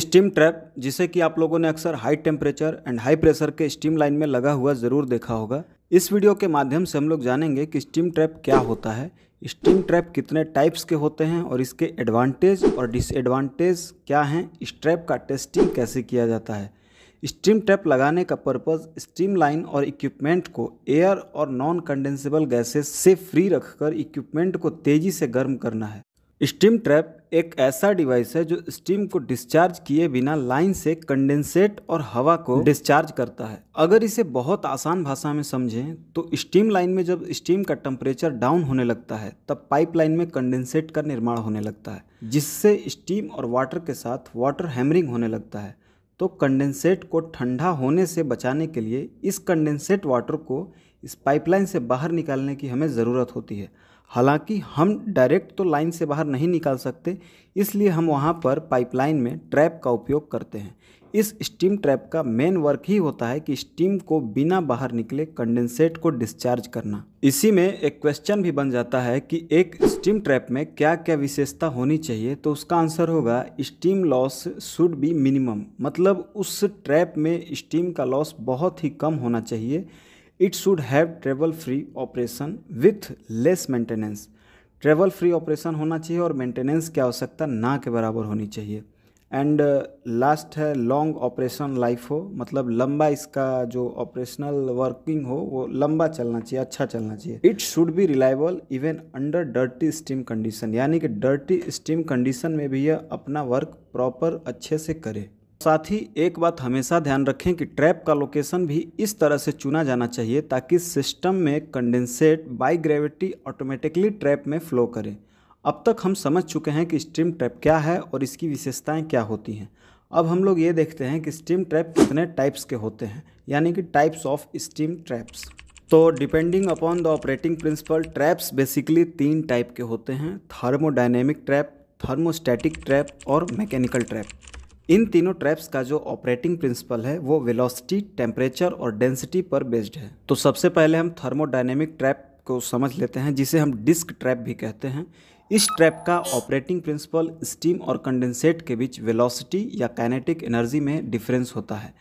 steam trap जिसे कि आप लोगों ने अक्सर high temperature and high pressure के स्टीम लाइन में लगा हुआ ज़रूर देखा होगा इस वीडियो के माध्यम से हम लोग जानेंगे कि स्टीम ट्रैप क्या होता है स्टीम ट्रैप कितने टाइप्स के होते हैं और इसके एडवांटेज और डिसएडवांटेज क्या हैं इस ट्रैप का टेस्टिंग कैसे किया जाता है स्टीम ट्रैप लगाने का पर्पज़ स्टीम लाइन और इक्विपमेंट को एयर और नॉन कंडेंसेबल गैसेस से फ्री रखकर इक्विपमेंट को तेज़ी से गर्म करना है स्टीम ट्रैप एक ऐसा डिवाइस है जो स्टीम को डिस्चार्ज किए बिना लाइन से कंडेंसेट और हवा को डिस्चार्ज करता है अगर इसे बहुत आसान भाषा में समझें तो स्टीम लाइन में जब स्टीम का टेम्परेचर डाउन होने लगता है तब पाइप लाइन में कंडेंसेट का निर्माण होने लगता है जिससे स्टीम और वाटर के साथ वाटर हैमरिंग होने लगता है तो कंडेंसेट को ठंडा होने से बचाने के लिए इस कंडेंसेट वाटर को इस पाइपलाइन से बाहर निकालने की हमें ज़रूरत होती है हालांकि हम डायरेक्ट तो लाइन से बाहर नहीं निकाल सकते इसलिए हम वहाँ पर पाइपलाइन में ट्रैप का उपयोग करते हैं इस स्टीम ट्रैप का मेन वर्क ही होता है कि स्टीम को बिना बाहर निकले कंडेंसेट को डिस्चार्ज करना इसी में एक क्वेश्चन भी बन जाता है कि एक स्टीम ट्रैप में क्या क्या विशेषता होनी चाहिए तो उसका आंसर होगा steam loss should be minimum मतलब उस ट्रैप में स्टीम का लॉस बहुत ही कम होना चाहिए it should have trouble free operation with less maintenance trouble free operation होना चाहिए और मेंटेनेंस की आवश्यकता ना के बराबर होनी चाहिए एंड लास्ट uh, है लॉन्ग ऑपरेशन लाइफ हो मतलब लंबा इसका जो ऑपरेशनल वर्किंग हो वो लंबा चलना चाहिए अच्छा चलना चाहिए it should be reliable even under dirty steam condition यानी कि डर्टी स्टीम कंडीशन में भी यह अपना वर्क प्रॉपर अच्छे से करे साथ ही एक बात हमेशा ध्यान रखें कि ट्रैप का लोकेशन भी इस तरह से चुना जाना चाहिए ताकि सिस्टम में condensate by gravity automatically trap में फ्लो करे अब तक हम समझ चुके हैं कि स्टीम ट्रैप क्या है और इसकी विशेषताएं क्या होती हैं अब हम लोग ये देखते हैं कि स्टीम ट्रैप कितने टाइप्स के होते हैं यानी कि टाइप्स ऑफ स्टीम ट्रैप्स तो depending upon the operating principle traps basically तीन टाइप के होते हैं थर्मोडाइनेमिक ट्रैप थर्मोस्टैटिक ट्रैप और मैकेनिकल ट्रैप इन तीनों ट्रैप्स का जो ऑपरेटिंग प्रिंसिपल है वो वेलोसिटी टेम्परेचर और डेंसिटी पर बेस्ड है तो सबसे पहले हम थर्मोडाइनेमिक ट्रैप को समझ लेते हैं जिसे हम डिस्क ट्रैप भी कहते हैं इस ट्रैप का ऑपरेटिंग प्रिंसिपल स्टीम और कंडेंसेट के बीच वेलोसिटी या काइनेटिक एनर्जी में डिफरेंस होता है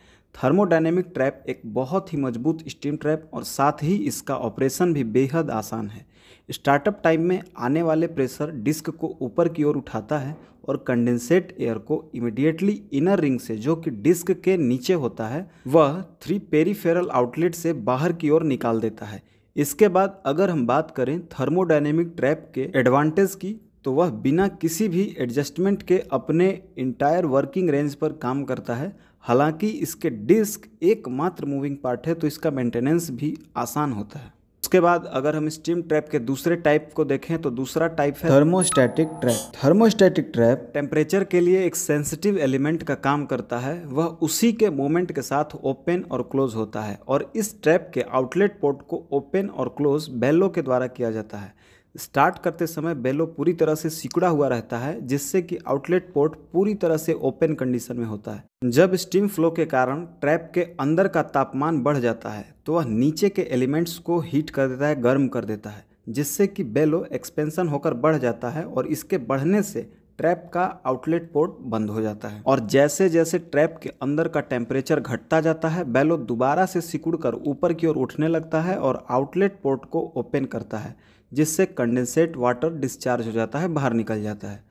थर्मोडाइनेमिक ट्रैप एक बहुत ही मजबूत स्टीम ट्रैप और साथ ही इसका ऑपरेशन भी बेहद आसान है स्टार्टअप टाइम में आने वाले प्रेशर डिस्क को ऊपर की ओर उठाता है और कंडेंसेट एयर को इमिडिएटली इनर रिंग से जो कि डिस्क के नीचे होता है वह थ्री पेरीफेरल आउटलेट से बाहर की ओर निकाल देता है इसके बाद अगर हम बात करें थर्मोडाइनेमिक ट्रैप के एडवांटेज की तो वह बिना किसी भी एडजस्टमेंट के अपने इंटायर वर्किंग रेंज पर काम करता है हालांकि इसके डिस्क एकमात्र मूविंग पार्ट है तो इसका मेंटेनेंस भी आसान होता है उसके बाद अगर हम स्टीम ट्रैप के दूसरे टाइप को देखें तो दूसरा टाइप है thermostatic trap thermostatic trap temperature के लिए एक सेंसिटिव एलिमेंट का काम करता है वह उसी के मोमेंट के साथ ओपन और क्लोज होता है और इस ट्रैप के आउटलेट पोर्ट को ओपन और क्लोज बेलो के द्वारा किया जाता है स्टार्ट करते समय बेलो पूरी तरह से सिकुड़ा हुआ रहता है जिससे कि आउटलेट पोर्ट पूरी तरह से ओपन कंडीशन में होता है जब स्टीम फ्लो के कारण ट्रैप के अंदर का तापमान बढ़ जाता है तो वह नीचे के एलिमेंट्स को हीट कर देता है गर्म कर देता है जिससे कि बेलो एक्सपेंसन होकर बढ़ जाता है और इसके बढ़ने से ट्रैप का आउटलेट पोर्ट बंद हो जाता है और जैसे जैसे ट्रैप के अंदर का टेम्परेचर घटता जाता है बेलो दोबारा से सिकुड़ कर ऊपर की ओर उठने लगता है और आउटलेट पोर्ट को ओपन करता है जिससे कंडेंसेट वाटर डिस्चार्ज हो जाता है बाहर निकल जाता है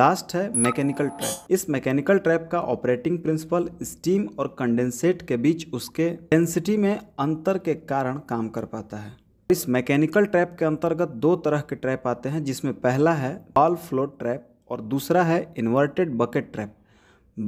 लास्ट है मैकेनिकल ट्रैप इस मैकेनिकल ट्रैप का ऑपरेटिंग प्रिंसिपल स्टीम और कंडेंसेट के बीच उसके डेंसिटी में अंतर के कारण काम कर पाता है इस मैकेनिकल ट्रैप के अंतर्गत दो तरह के ट्रैप आते हैं जिसमें पहला है बाल फ्लो ट्रैप और दूसरा है inverted bucket trap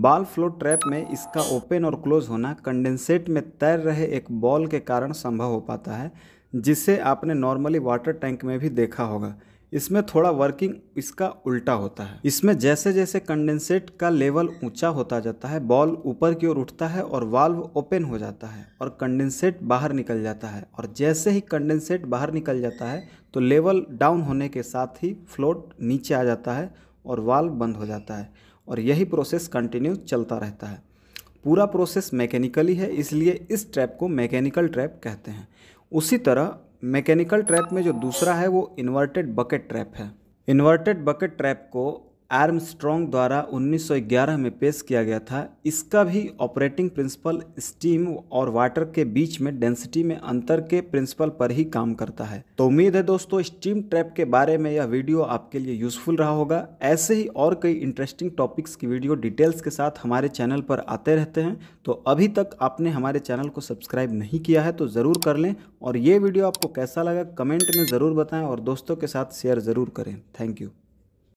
ball float trap में इसका ओपन और क्लोज होना कंडेंसेट में तैर रहे एक बॉल के कारण संभव हो पाता है जिसे आपने नॉर्मली वाटर टैंक में भी देखा होगा इसमें थोड़ा वर्किंग इसका उल्टा होता है इसमें जैसे जैसे कंडेंसेट का लेवल ऊंचा होता जाता है बॉल ऊपर की ओर उठता है और वाल्व ओपन हो जाता है और कंडेंसेट बाहर निकल जाता है और जैसे ही कंडेंसेट बाहर निकल जाता है तो लेवल डाउन होने के साथ ही फ्लोट नीचे आ जाता है और वाल्व बंद हो जाता है और यही प्रोसेस कंटिन्यू चलता रहता है पूरा प्रोसेस मैकेनिकली है इसलिए इस ट्रैप को मैकेनिकल ट्रैप कहते हैं उसी तरह मैकेनिकल ट्रैप में जो दूसरा है वो इन्वर्टेड बकेट ट्रैप है इन्वर्टेड बकेट ट्रैप को आर्मस्ट्रॉन्ग द्वारा 1911 में पेश किया गया था इसका भी ऑपरेटिंग प्रिंसिपल स्टीम और वाटर के बीच में डेंसिटी में अंतर के प्रिंसिपल पर ही काम करता है तो उम्मीद है दोस्तों स्टीम ट्रैप के बारे में यह वीडियो आपके लिए यूजफुल रहा होगा ऐसे ही और कई इंटरेस्टिंग टॉपिक्स की वीडियो डिटेल्स के साथ हमारे चैनल पर आते रहते हैं तो अभी तक आपने हमारे चैनल को सब्सक्राइब नहीं किया है तो ज़रूर कर लें और ये वीडियो आपको कैसा लगा कमेंट में ज़रूर बताएँ और दोस्तों के साथ शेयर ज़रूर करें थैंक यू